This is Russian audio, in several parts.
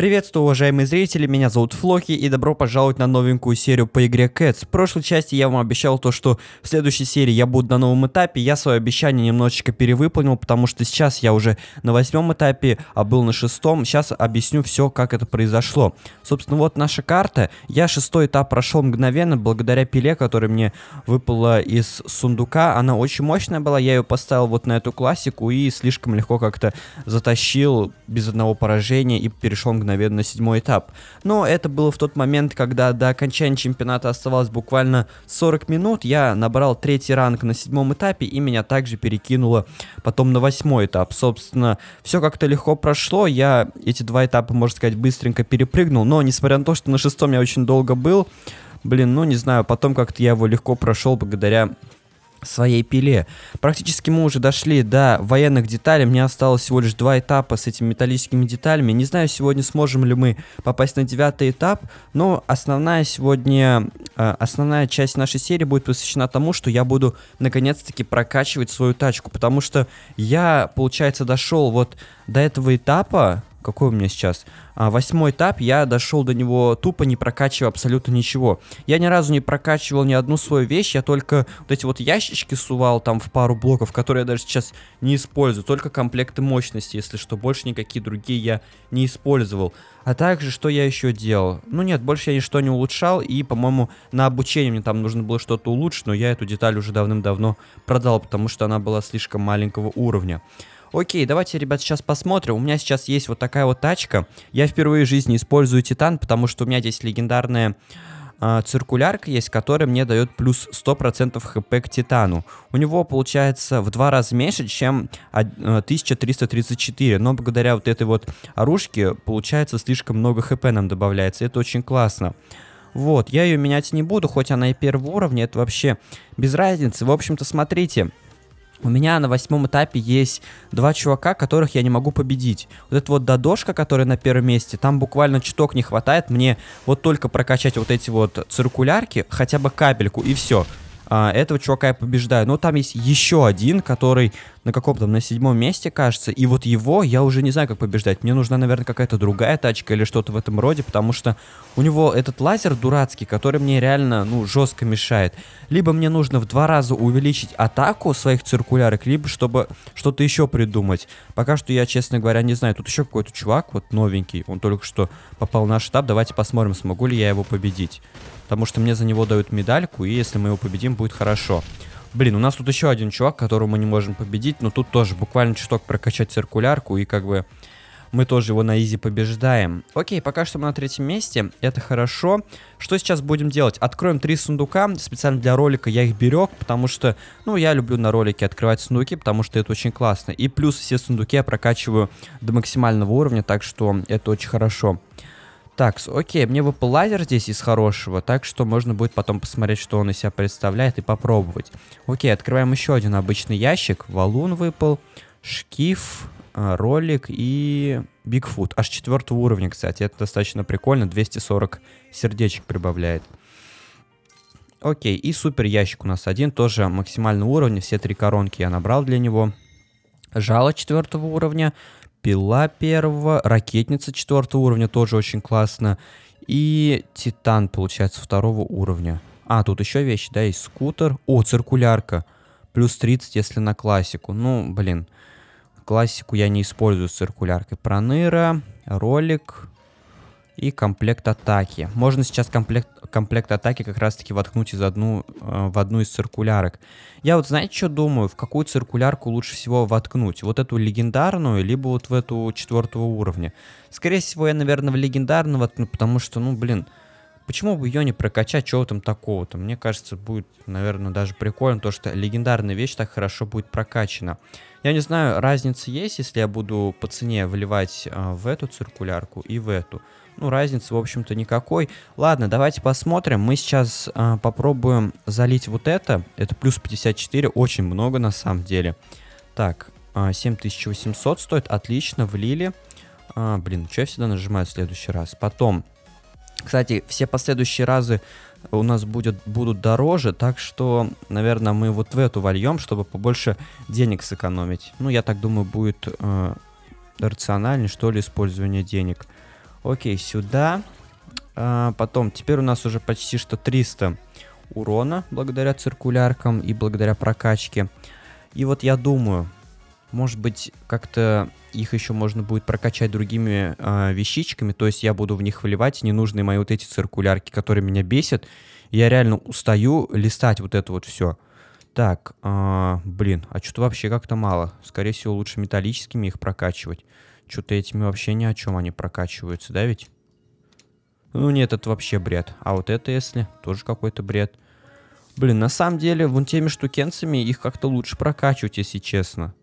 Приветствую, уважаемые зрители, меня зовут Флоки, и добро пожаловать на новенькую серию по игре Cats. В прошлой части я вам обещал то, что в следующей серии я буду на новом этапе, я свое обещание немножечко перевыполнил, потому что сейчас я уже на восьмом этапе, а был на шестом, сейчас объясню все, как это произошло. Собственно, вот наша карта, я шестой этап прошел мгновенно, благодаря пиле, которая мне выпала из сундука, она очень мощная была, я ее поставил вот на эту классику и слишком легко как-то затащил без одного поражения и перешел мгновенно наверное, седьмой этап. Но это было в тот момент, когда до окончания чемпионата оставалось буквально 40 минут. Я набрал третий ранг на седьмом этапе, и меня также перекинуло потом на восьмой этап. Собственно, все как-то легко прошло. Я эти два этапа, можно сказать, быстренько перепрыгнул. Но, несмотря на то, что на шестом я очень долго был, блин, ну не знаю, потом как-то я его легко прошел благодаря своей пиле. Практически мы уже дошли до военных деталей, мне осталось всего лишь два этапа с этими металлическими деталями. Не знаю, сегодня сможем ли мы попасть на девятый этап, но основная сегодня, э, основная часть нашей серии будет посвящена тому, что я буду наконец-таки прокачивать свою тачку, потому что я, получается, дошел вот до этого этапа, какой у меня сейчас? А, восьмой этап, я дошел до него тупо, не прокачивая абсолютно ничего. Я ни разу не прокачивал ни одну свою вещь, я только вот эти вот ящички сувал там в пару блоков, которые я даже сейчас не использую, только комплекты мощности, если что, больше никакие другие я не использовал. А также, что я еще делал? Ну нет, больше я ничто не улучшал, и, по-моему, на обучение мне там нужно было что-то улучшить, но я эту деталь уже давным-давно продал, потому что она была слишком маленького уровня окей, давайте, ребят, сейчас посмотрим. У меня сейчас есть вот такая вот тачка. Я впервые в жизни использую Титан, потому что у меня здесь легендарная э, циркулярка есть, которая мне дает плюс 100% хп к Титану. У него получается в два раза меньше, чем 1334, э, но благодаря вот этой вот оружке получается слишком много хп нам добавляется, это очень классно. Вот, я ее менять не буду, хоть она и первого уровня, это вообще без разницы. В общем-то, смотрите, у меня на восьмом этапе есть два чувака, которых я не могу победить. Вот это вот Дадошка, который на первом месте, там буквально чуток не хватает. Мне вот только прокачать вот эти вот циркулярки, хотя бы капельку, и все. А, этого чувака я побеждаю. Но там есть еще один, который на каком там на седьмом месте, кажется, и вот его я уже не знаю, как побеждать. Мне нужна, наверное, какая-то другая тачка или что-то в этом роде, потому что у него этот лазер дурацкий, который мне реально, ну, жестко мешает. Либо мне нужно в два раза увеличить атаку своих циркулярок, либо чтобы что-то еще придумать. Пока что я, честно говоря, не знаю. Тут еще какой-то чувак, вот новенький, он только что попал в наш штаб. Давайте посмотрим, смогу ли я его победить. Потому что мне за него дают медальку, и если мы его победим, будет хорошо. Блин, у нас тут еще один чувак, которого мы не можем победить, но тут тоже буквально чуток прокачать циркулярку и как бы мы тоже его на изи побеждаем. Окей, пока что мы на третьем месте, это хорошо. Что сейчас будем делать? Откроем три сундука, специально для ролика я их берег, потому что, ну, я люблю на ролике открывать сундуки, потому что это очень классно. И плюс все сундуки я прокачиваю до максимального уровня, так что это очень хорошо. Хорошо. Так, окей, мне выпал лазер здесь из хорошего, так что можно будет потом посмотреть, что он из себя представляет и попробовать. Окей, открываем еще один обычный ящик. Валун выпал, шкив, а, ролик и Бигфут. Аж четвертого уровня, кстати. Это достаточно прикольно. 240 сердечек прибавляет. Окей, и супер ящик у нас один, тоже максимальный уровень, все три коронки я набрал для него. Жало четвертого уровня, пила первого, ракетница четвертого уровня тоже очень классно. И титан, получается, второго уровня. А, тут еще вещи, да, есть скутер. О, циркулярка. Плюс 30, если на классику. Ну, блин, классику я не использую с циркуляркой. Проныра, ролик, и комплект атаки. Можно сейчас комплект, комплект атаки как раз-таки воткнуть из одну, э, в одну из циркулярок. Я вот, знаете, что думаю? В какую циркулярку лучше всего воткнуть? Вот эту легендарную, либо вот в эту четвертого уровня? Скорее всего, я, наверное, в легендарную воткну, потому что, ну, блин, почему бы ее не прокачать, чего там такого-то? Мне кажется, будет, наверное, даже прикольно, то, что легендарная вещь так хорошо будет прокачана. Я не знаю, разница есть, если я буду по цене вливать э, в эту циркулярку и в эту. Ну, разницы, в общем-то, никакой. Ладно, давайте посмотрим. Мы сейчас э, попробуем залить вот это. Это плюс 54, очень много на самом деле. Так, э, 7800 стоит, отлично, влили. Э, блин, что я всегда нажимаю в следующий раз? Потом, кстати, все последующие разы у нас будет, будут дороже, так что, наверное, мы вот в эту вольем, чтобы побольше денег сэкономить. Ну, я так думаю, будет э, рациональнее, что ли, использование денег. Окей, сюда. А, потом, теперь у нас уже почти что 300 урона благодаря циркуляркам и благодаря прокачке. И вот я думаю, может быть, как-то их еще можно будет прокачать другими э, вещичками, то есть я буду в них вливать ненужные мои вот эти циркулярки, которые меня бесят. Я реально устаю листать вот это вот все. Так, э, блин, а что-то вообще как-то мало. Скорее всего, лучше металлическими их прокачивать. Что-то этими вообще ни о чем они прокачиваются, да ведь? Ну нет, это вообще бред. А вот это, если, тоже какой-то бред. Блин, на самом деле, вон теми штукенцами их как-то лучше прокачивать, если честно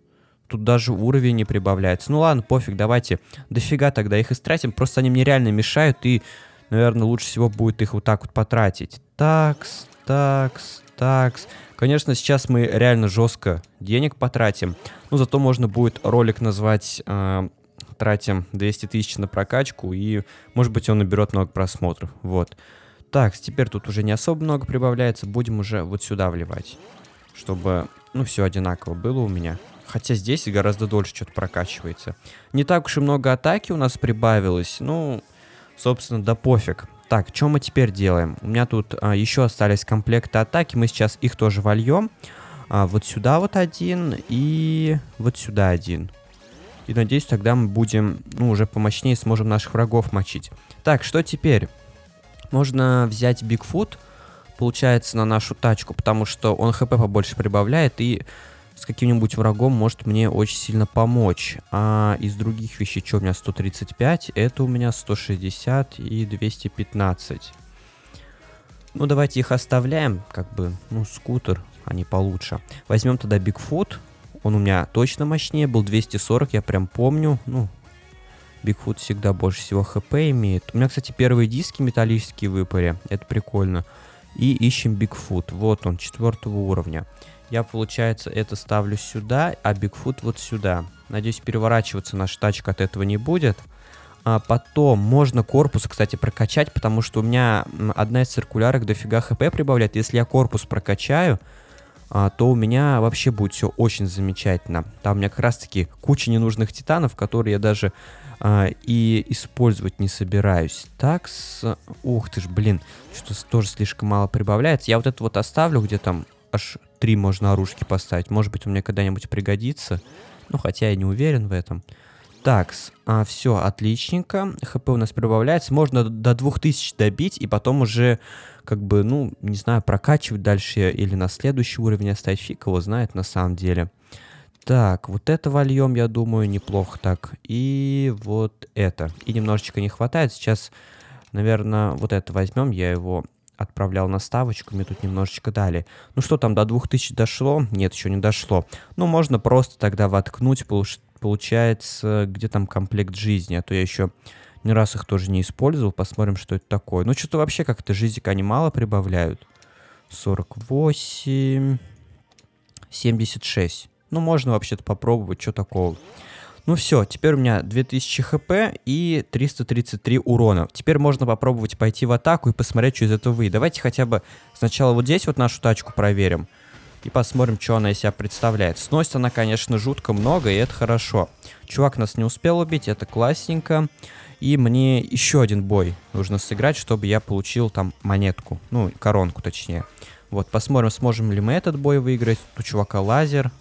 тут даже уровень не прибавляется. Ну ладно, пофиг, давайте дофига тогда их истратим, просто они мне реально мешают, и, наверное, лучше всего будет их вот так вот потратить. Такс, такс, такс. Конечно, сейчас мы реально жестко денег потратим, но ну, зато можно будет ролик назвать... Э, тратим 200 тысяч на прокачку, и, может быть, он наберет много просмотров, вот. Так, теперь тут уже не особо много прибавляется, будем уже вот сюда вливать, чтобы, ну, все одинаково было у меня. Хотя здесь гораздо дольше что-то прокачивается. Не так уж и много атаки у нас прибавилось. Ну, собственно, да пофиг. Так, что мы теперь делаем? У меня тут а, еще остались комплекты атаки. Мы сейчас их тоже вольем. А, вот сюда вот один и вот сюда один. И надеюсь, тогда мы будем, ну, уже помощнее сможем наших врагов мочить. Так, что теперь? Можно взять Бигфут, получается, на нашу тачку, потому что он хп побольше прибавляет и с каким-нибудь врагом может мне очень сильно помочь. А из других вещей, что у меня 135, это у меня 160 и 215. Ну, давайте их оставляем, как бы, ну, скутер, они а получше. Возьмем тогда Бигфут, он у меня точно мощнее был, 240, я прям помню, ну, Бигфут всегда больше всего хп имеет. У меня, кстати, первые диски металлические выпали, это прикольно. И ищем Бигфут, вот он, четвертого уровня. Я, получается, это ставлю сюда, а Бигфут вот сюда. Надеюсь, переворачиваться наш тачка от этого не будет. А потом можно корпус, кстати, прокачать, потому что у меня одна из циркулярок дофига хп прибавляет. Если я корпус прокачаю, а, то у меня вообще будет все очень замечательно. Там у меня как раз-таки куча ненужных титанов, которые я даже а, и использовать не собираюсь. Так, с... ух ты ж, блин, что-то тоже слишком мало прибавляется. Я вот это вот оставлю где там аж три можно оружки поставить. Может быть, он мне когда-нибудь пригодится. Ну, хотя я не уверен в этом. Так, а, все, отличненько. ХП у нас прибавляется. Можно до 2000 добить и потом уже, как бы, ну, не знаю, прокачивать дальше или на следующий уровень оставить. Фиг его знает на самом деле. Так, вот это вольем, я думаю, неплохо так. И вот это. И немножечко не хватает. Сейчас, наверное, вот это возьмем. Я его отправлял на ставочку, мне тут немножечко дали. Ну что там, до 2000 дошло? Нет, еще не дошло. Ну, можно просто тогда воткнуть, получается, где там комплект жизни, а то я еще не раз их тоже не использовал, посмотрим, что это такое. Ну, что-то вообще как-то жизик они мало прибавляют. 48, 76. Ну, можно вообще-то попробовать, что такого. Ну все, теперь у меня 2000 хп и 333 урона. Теперь можно попробовать пойти в атаку и посмотреть, что из этого выйдет. Давайте хотя бы сначала вот здесь вот нашу тачку проверим. И посмотрим, что она из себя представляет. Сносит она, конечно, жутко много, и это хорошо. Чувак нас не успел убить, это классненько. И мне еще один бой нужно сыграть, чтобы я получил там монетку. Ну, коронку точнее. Вот, посмотрим, сможем ли мы этот бой выиграть. У чувака лазер.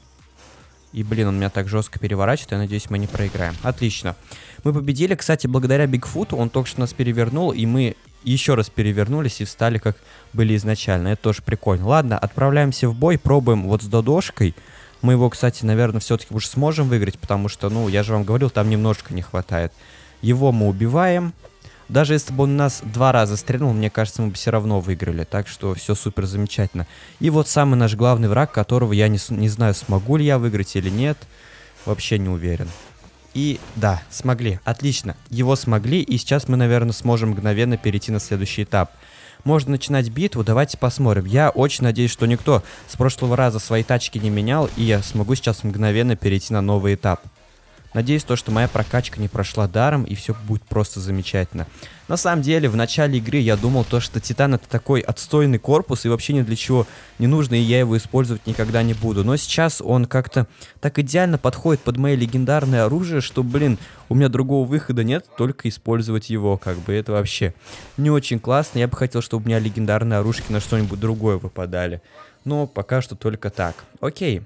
И, блин, он меня так жестко переворачивает, я надеюсь, мы не проиграем. Отлично. Мы победили, кстати, благодаря Бигфуту, он только что нас перевернул, и мы еще раз перевернулись и встали, как были изначально. Это тоже прикольно. Ладно, отправляемся в бой, пробуем вот с Додошкой. Мы его, кстати, наверное, все-таки уже сможем выиграть, потому что, ну, я же вам говорил, там немножко не хватает. Его мы убиваем. Даже если бы он нас два раза стрельнул, мне кажется, мы бы все равно выиграли. Так что все супер замечательно. И вот самый наш главный враг, которого я не, не знаю, смогу ли я выиграть или нет. Вообще не уверен. И да, смогли. Отлично. Его смогли, и сейчас мы, наверное, сможем мгновенно перейти на следующий этап. Можно начинать битву, давайте посмотрим. Я очень надеюсь, что никто с прошлого раза свои тачки не менял, и я смогу сейчас мгновенно перейти на новый этап. Надеюсь, то, что моя прокачка не прошла даром, и все будет просто замечательно. На самом деле, в начале игры я думал то, что Титан это такой отстойный корпус, и вообще ни для чего не нужно, и я его использовать никогда не буду. Но сейчас он как-то так идеально подходит под мое легендарное оружие, что, блин, у меня другого выхода нет, только использовать его, как бы, это вообще не очень классно. Я бы хотел, чтобы у меня легендарные оружки на что-нибудь другое выпадали. Но пока что только так. Окей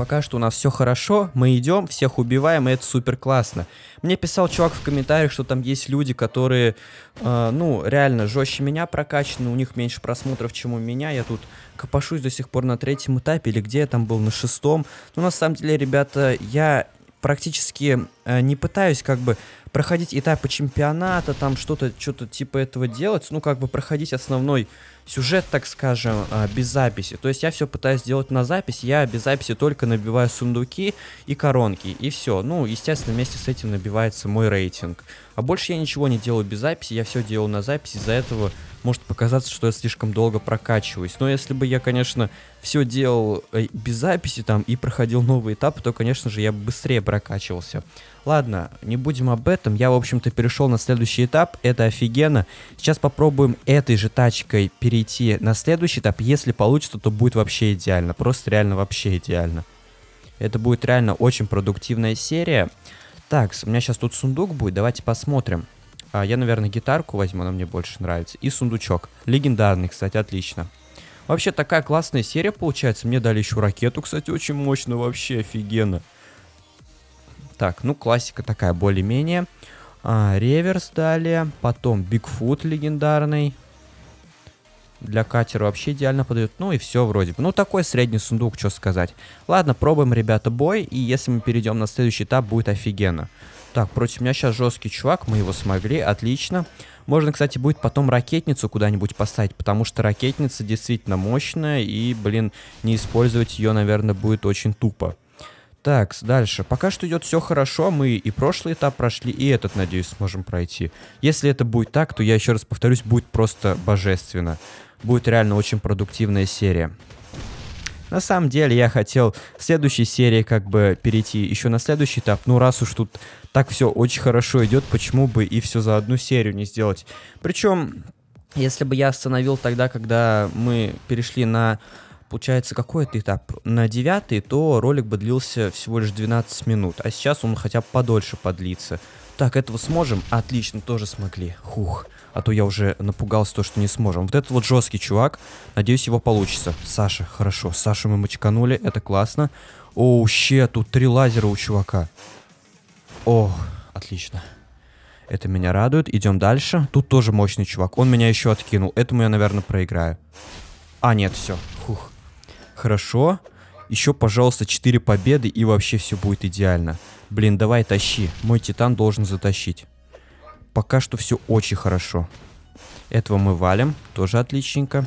пока что у нас все хорошо, мы идем, всех убиваем, и это супер классно. Мне писал чувак в комментариях, что там есть люди, которые, э, ну, реально жестче меня прокачаны, у них меньше просмотров, чем у меня. Я тут копошусь до сих пор на третьем этапе, или где я там был, на шестом. Но на самом деле, ребята, я практически э, не пытаюсь как бы проходить этапы чемпионата, там что-то, что-то типа этого делать, ну, как бы проходить основной сюжет, так скажем, а, без записи. То есть я все пытаюсь делать на запись, я без записи только набиваю сундуки и коронки, и все. Ну, естественно, вместе с этим набивается мой рейтинг. А больше я ничего не делаю без записи, я все делаю на записи, из-за этого может показаться, что я слишком долго прокачиваюсь. Но если бы я, конечно, все делал э, без записи там и проходил новые этапы, то, конечно же, я бы быстрее прокачивался. Ладно, не будем об этом. Я, в общем-то, перешел на следующий этап. Это офигенно. Сейчас попробуем этой же тачкой перейти на следующий этап. Если получится, то будет вообще идеально. Просто реально вообще идеально. Это будет реально очень продуктивная серия. Так, у меня сейчас тут сундук будет. Давайте посмотрим. А, я, наверное, гитарку возьму, она мне больше нравится. И сундучок. Легендарный, кстати, отлично. Вообще, такая классная серия получается. Мне дали еще ракету, кстати, очень мощную. Вообще офигенно. Так, ну классика такая более-менее. А, реверс далее, потом Бигфут легендарный. Для катера вообще идеально подойдет. Ну и все вроде бы. Ну такой средний сундук, что сказать. Ладно, пробуем, ребята, бой. И если мы перейдем на следующий этап, будет офигенно. Так, против меня сейчас жесткий чувак, мы его смогли, отлично. Можно, кстати, будет потом ракетницу куда-нибудь поставить, потому что ракетница действительно мощная, и, блин, не использовать ее, наверное, будет очень тупо. Так, дальше. Пока что идет все хорошо, мы и прошлый этап прошли, и этот, надеюсь, сможем пройти. Если это будет так, то я еще раз повторюсь, будет просто божественно. Будет реально очень продуктивная серия. На самом деле я хотел в следующей серии как бы перейти еще на следующий этап. Ну раз уж тут так все очень хорошо идет, почему бы и все за одну серию не сделать. Причем, если бы я остановил тогда, когда мы перешли на получается, какой это этап? На девятый, то ролик бы длился всего лишь 12 минут, а сейчас он хотя бы подольше подлится. Так, этого сможем? Отлично, тоже смогли. Хух, а то я уже напугался то, что не сможем. Вот этот вот жесткий чувак, надеюсь, его получится. Саша, хорошо, Сашу мы мочканули, это классно. О, ще тут три лазера у чувака. О, отлично. Это меня радует. Идем дальше. Тут тоже мощный чувак. Он меня еще откинул. Этому я, наверное, проиграю. А, нет, все. Хорошо. Еще, пожалуйста, 4 победы, и вообще все будет идеально. Блин, давай тащи. Мой титан должен затащить. Пока что все очень хорошо. Этого мы валим. Тоже отличненько.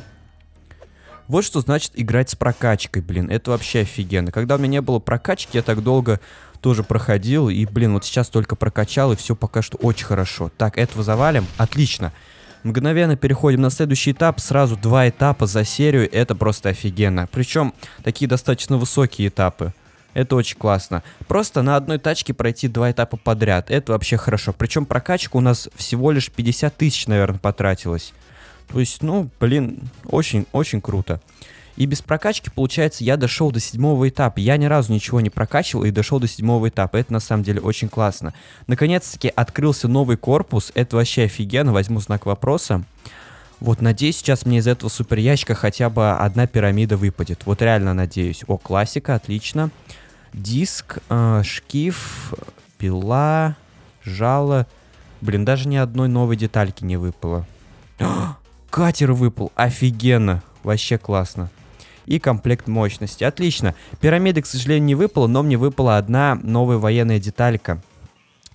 Вот что значит играть с прокачкой, блин. Это вообще офигенно. Когда у меня не было прокачки, я так долго тоже проходил. И, блин, вот сейчас только прокачал, и все пока что очень хорошо. Так, этого завалим. Отлично. Отлично мгновенно переходим на следующий этап. Сразу два этапа за серию, это просто офигенно. Причем такие достаточно высокие этапы. Это очень классно. Просто на одной тачке пройти два этапа подряд. Это вообще хорошо. Причем прокачка у нас всего лишь 50 тысяч, наверное, потратилась. То есть, ну, блин, очень-очень круто. И без прокачки, получается, я дошел до седьмого этапа. Я ни разу ничего не прокачивал и дошел до седьмого этапа. Это на самом деле очень классно. Наконец-таки открылся новый корпус. Это вообще офигенно. Возьму знак вопроса. Вот, надеюсь, сейчас мне из этого супер ящика хотя бы одна пирамида выпадет. Вот реально надеюсь. О, классика, отлично. Диск, э, шкив, пила, жало. Блин, даже ни одной новой детальки не выпало. О, катер выпал, офигенно. Вообще классно и комплект мощности. Отлично. Пирамиды, к сожалению, не выпало, но мне выпала одна новая военная деталька.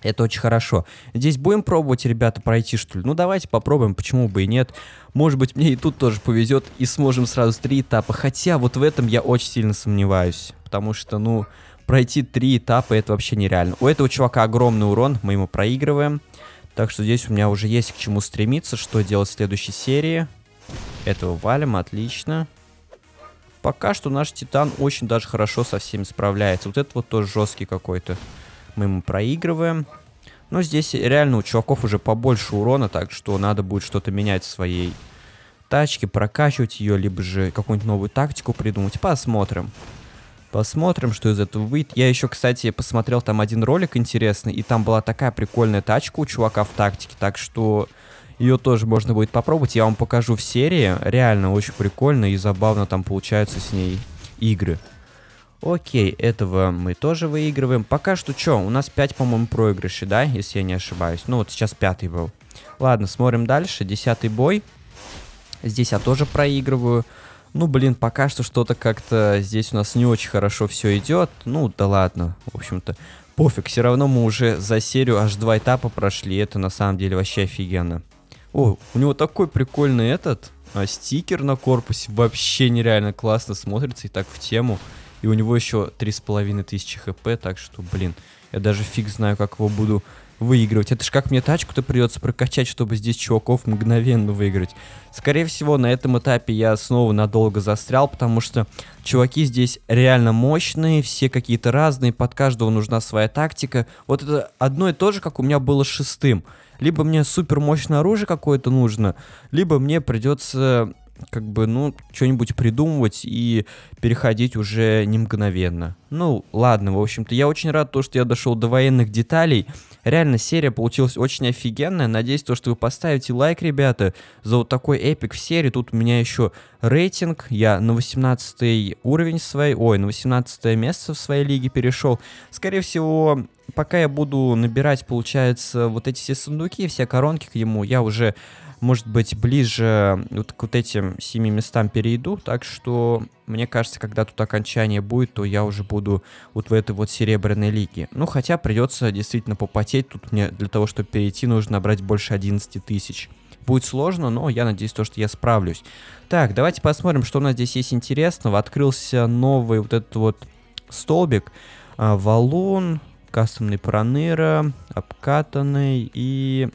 Это очень хорошо. Здесь будем пробовать, ребята, пройти, что ли? Ну, давайте попробуем, почему бы и нет. Может быть, мне и тут тоже повезет, и сможем сразу три этапа. Хотя вот в этом я очень сильно сомневаюсь. Потому что, ну, пройти три этапа, это вообще нереально. У этого чувака огромный урон, мы ему проигрываем. Так что здесь у меня уже есть к чему стремиться, что делать в следующей серии. Этого валим, отлично. Отлично. Пока что наш Титан очень даже хорошо со всеми справляется. Вот этот вот тоже жесткий какой-то. Мы ему проигрываем. Но здесь реально у чуваков уже побольше урона, так что надо будет что-то менять в своей тачке, прокачивать ее, либо же какую-нибудь новую тактику придумать. Посмотрим. Посмотрим, что из этого выйдет. Я еще, кстати, посмотрел там один ролик интересный, и там была такая прикольная тачка у чувака в тактике, так что ее тоже можно будет попробовать. Я вам покажу в серии. Реально очень прикольно и забавно там получаются с ней игры. Окей, этого мы тоже выигрываем. Пока что что, у нас 5, по-моему, проигрышей, да, если я не ошибаюсь. Ну вот сейчас пятый был. Ладно, смотрим дальше. Десятый бой. Здесь я тоже проигрываю. Ну, блин, пока что что-то как-то здесь у нас не очень хорошо все идет. Ну, да ладно, в общем-то. Пофиг, все равно мы уже за серию аж два этапа прошли. Это на самом деле вообще офигенно. О, у него такой прикольный этот а, стикер на корпусе. Вообще нереально классно смотрится и так в тему. И у него еще 3500 хп, так что, блин, я даже фиг знаю, как его буду выигрывать. Это ж как мне тачку-то придется прокачать, чтобы здесь чуваков мгновенно выиграть. Скорее всего, на этом этапе я снова надолго застрял, потому что чуваки здесь реально мощные, все какие-то разные, под каждого нужна своя тактика. Вот это одно и то же, как у меня было шестым либо мне супер мощное оружие какое-то нужно, либо мне придется как бы, ну, что-нибудь придумывать и переходить уже не мгновенно. Ну, ладно, в общем-то, я очень рад то, что я дошел до военных деталей. Реально, серия получилась очень офигенная. Надеюсь, то, что вы поставите лайк, ребята, за вот такой эпик в серии. Тут у меня еще рейтинг. Я на 18 уровень своей, ой, на 18 место в своей лиге перешел. Скорее всего, пока я буду набирать, получается, вот эти все сундуки, все коронки к нему, я уже может быть, ближе э, вот к вот этим семи местам перейду, так что мне кажется, когда тут окончание будет, то я уже буду вот в этой вот серебряной лиге. Ну, хотя придется действительно попотеть, тут мне для того, чтобы перейти, нужно набрать больше 11 тысяч. Будет сложно, но я надеюсь, то, что я справлюсь. Так, давайте посмотрим, что у нас здесь есть интересного. Открылся новый вот этот вот столбик. А, валун, кастомный проныра, обкатанный и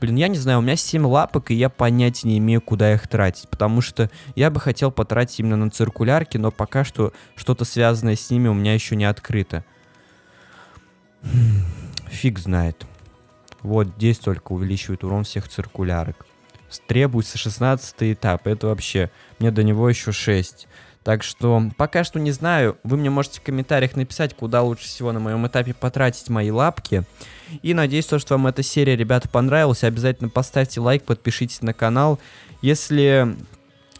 Блин, я не знаю, у меня 7 лапок, и я понятия не имею, куда их тратить, потому что я бы хотел потратить именно на циркулярки, но пока что что-то связанное с ними у меня еще не открыто. Хм, фиг знает. Вот здесь только увеличивает урон всех циркулярок. Требуется 16 этап, это вообще... Мне до него еще 6. Так что пока что не знаю. Вы мне можете в комментариях написать, куда лучше всего на моем этапе потратить мои лапки. И надеюсь, то, что вам эта серия, ребята, понравилась. Обязательно поставьте лайк, подпишитесь на канал. Если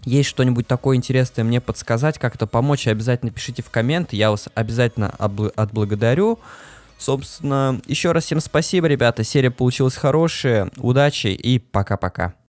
есть что-нибудь такое интересное мне подсказать, как-то помочь, обязательно пишите в комменты. Я вас обязательно отблагодарю. Собственно, еще раз всем спасибо, ребята. Серия получилась хорошая. Удачи и пока-пока.